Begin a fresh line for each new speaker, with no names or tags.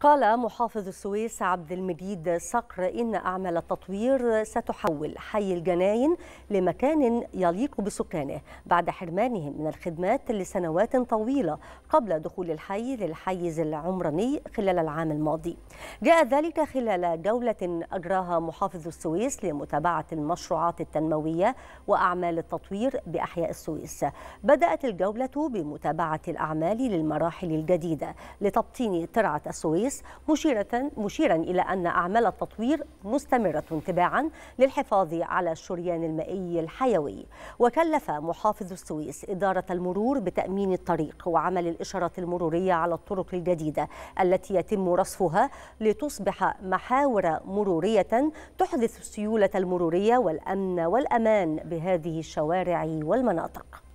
قال محافظ السويس عبد المجيد صقر إن أعمال التطوير ستحول حي الجناين لمكان يليق بسكانه بعد حرمانهم من الخدمات لسنوات طويلة قبل دخول الحي للحيز العمراني خلال العام الماضي جاء ذلك خلال جولة أجراها محافظ السويس لمتابعة المشروعات التنموية وأعمال التطوير بأحياء السويس بدأت الجولة بمتابعة الأعمال للمراحل الجديدة لتبطين ترعة السويس الرئيس مشيرة, مشيرا إلى أن أعمال التطوير مستمرة تباعا للحفاظ على الشريان المائي الحيوي وكلف محافظ السويس إدارة المرور بتأمين الطريق وعمل الإشارات المرورية على الطرق الجديدة التي يتم رصفها لتصبح محاور مرورية تحدث السيولة المرورية والأمن والأمان بهذه الشوارع والمناطق